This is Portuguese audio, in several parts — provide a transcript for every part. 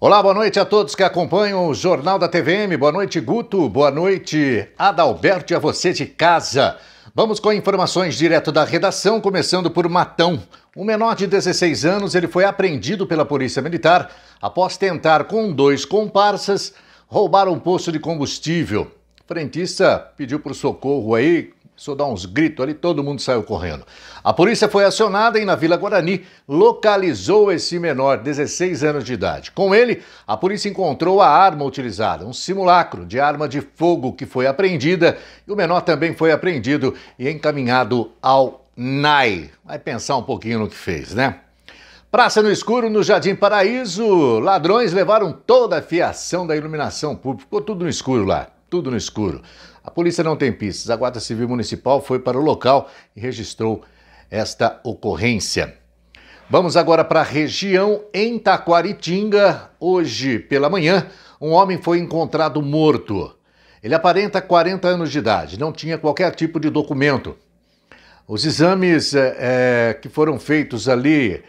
Olá, boa noite a todos que acompanham o Jornal da TVM. Boa noite, Guto. Boa noite, Adalberto e a você de casa. Vamos com informações direto da redação, começando por Matão. Um menor de 16 anos, ele foi apreendido pela Polícia Militar após tentar com dois comparsas roubar um posto de combustível. O frentista pediu por socorro aí só dá uns gritos ali, todo mundo saiu correndo. A polícia foi acionada e na Vila Guarani localizou esse menor, 16 anos de idade. Com ele, a polícia encontrou a arma utilizada, um simulacro de arma de fogo que foi apreendida e o menor também foi apreendido e encaminhado ao NAI. Vai pensar um pouquinho no que fez, né? Praça no escuro, no Jardim Paraíso, ladrões levaram toda a fiação da iluminação pública, ficou tudo no escuro lá tudo no escuro. A polícia não tem pistas. A Guarda Civil Municipal foi para o local e registrou esta ocorrência. Vamos agora para a região em Taquaritinga. Hoje pela manhã, um homem foi encontrado morto. Ele aparenta 40 anos de idade, não tinha qualquer tipo de documento. Os exames é, é, que foram feitos ali,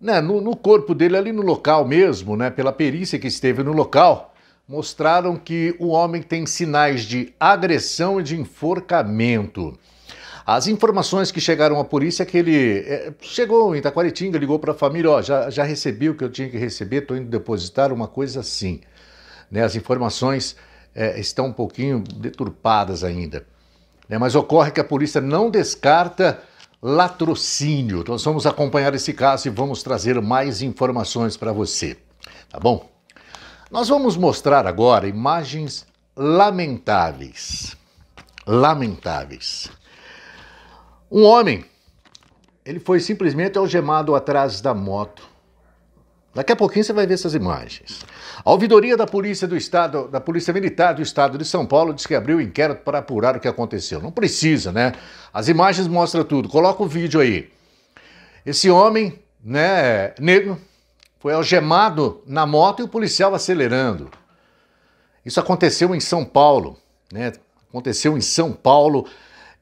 né, no, no corpo dele, ali no local mesmo, né, pela perícia que esteve no local, mostraram que o homem tem sinais de agressão e de enforcamento. As informações que chegaram à polícia é que ele é, chegou em Itaquaritinga, ligou para a família, ó, já, já recebi o que eu tinha que receber, estou indo depositar, uma coisa assim. Né, as informações é, estão um pouquinho deturpadas ainda. Né, mas ocorre que a polícia não descarta latrocínio. Nós vamos acompanhar esse caso e vamos trazer mais informações para você. Tá bom? Nós vamos mostrar agora imagens lamentáveis. Lamentáveis. Um homem, ele foi simplesmente algemado atrás da moto. Daqui a pouquinho você vai ver essas imagens. A ouvidoria da Polícia do Estado, da Polícia Militar do Estado de São Paulo, diz que abriu o inquérito para apurar o que aconteceu. Não precisa, né? As imagens mostram tudo. Coloca o vídeo aí. Esse homem, né, negro, foi algemado na moto e o policial acelerando. Isso aconteceu em São Paulo, né? Aconteceu em São Paulo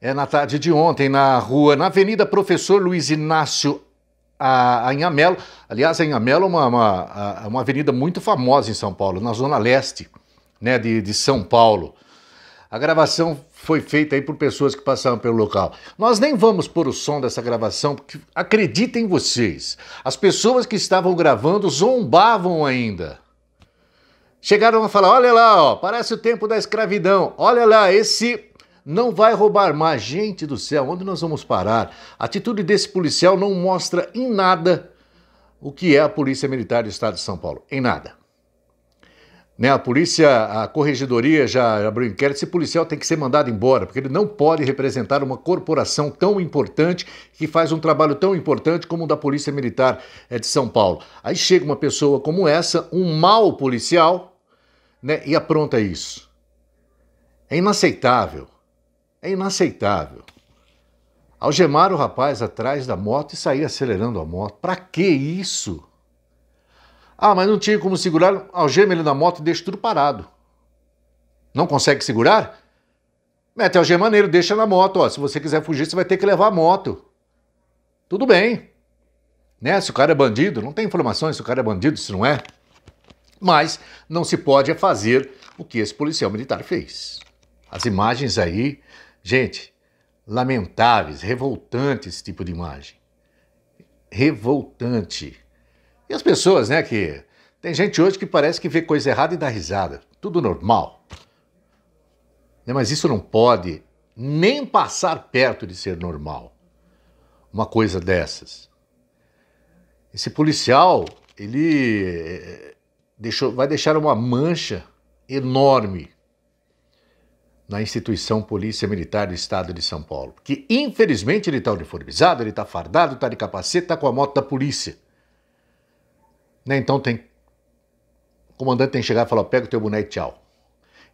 é, na tarde de ontem, na rua, na Avenida Professor Luiz Inácio a, Aliás, a é uma, uma, uma avenida muito famosa em São Paulo, na zona leste né, de, de São Paulo. A gravação foi feita aí por pessoas que passaram pelo local. Nós nem vamos pôr o som dessa gravação, porque acreditem vocês, as pessoas que estavam gravando zombavam ainda. Chegaram a falar: olha lá, ó, parece o tempo da escravidão, olha lá, esse não vai roubar mais. Gente do céu, onde nós vamos parar? A atitude desse policial não mostra em nada o que é a Polícia Militar do Estado de São Paulo, em nada. Né? A polícia, a corregedoria já abriu inquérito. Esse policial tem que ser mandado embora, porque ele não pode representar uma corporação tão importante que faz um trabalho tão importante como o da Polícia Militar eh, de São Paulo. Aí chega uma pessoa como essa, um mau policial, né? e apronta isso. É inaceitável. É inaceitável. Algemar o rapaz atrás da moto e sair acelerando a moto. Para que isso? Ah, mas não tinha como segurar, algema ele na moto e deixa tudo parado. Não consegue segurar? Mete o algema nele, deixa na moto. Ó, se você quiser fugir, você vai ter que levar a moto. Tudo bem. Né? Se o cara é bandido, não tem informações se o cara é bandido, se não é. Mas não se pode fazer o que esse policial militar fez. As imagens aí, gente, lamentáveis, revoltante esse tipo de imagem. Revoltante. E as pessoas, né, que. Tem gente hoje que parece que vê coisa errada e dá risada. Tudo normal. Né, mas isso não pode nem passar perto de ser normal. Uma coisa dessas. Esse policial, ele eh, deixou, vai deixar uma mancha enorme na instituição Polícia Militar do Estado de São Paulo. Que infelizmente ele está uniformizado, ele está fardado, está de capacete, está com a moto da polícia. Né? Então tem. O comandante tem que chegar e falar: pega o teu boneco e tchau.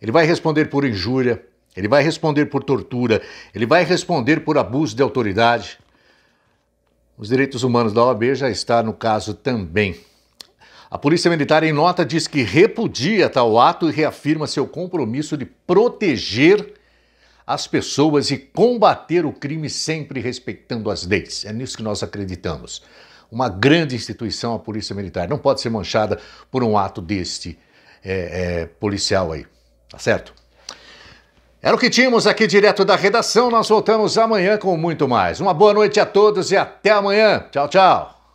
Ele vai responder por injúria, ele vai responder por tortura, ele vai responder por abuso de autoridade. Os direitos humanos da OAB já está no caso também. A Polícia Militar, em nota, diz que repudia tal ato e reafirma seu compromisso de proteger as pessoas e combater o crime sempre respeitando as leis. É nisso que nós acreditamos uma grande instituição, a Polícia Militar. Não pode ser manchada por um ato deste é, é, policial aí. Tá certo? Era o que tínhamos aqui direto da redação. Nós voltamos amanhã com muito mais. Uma boa noite a todos e até amanhã. Tchau, tchau.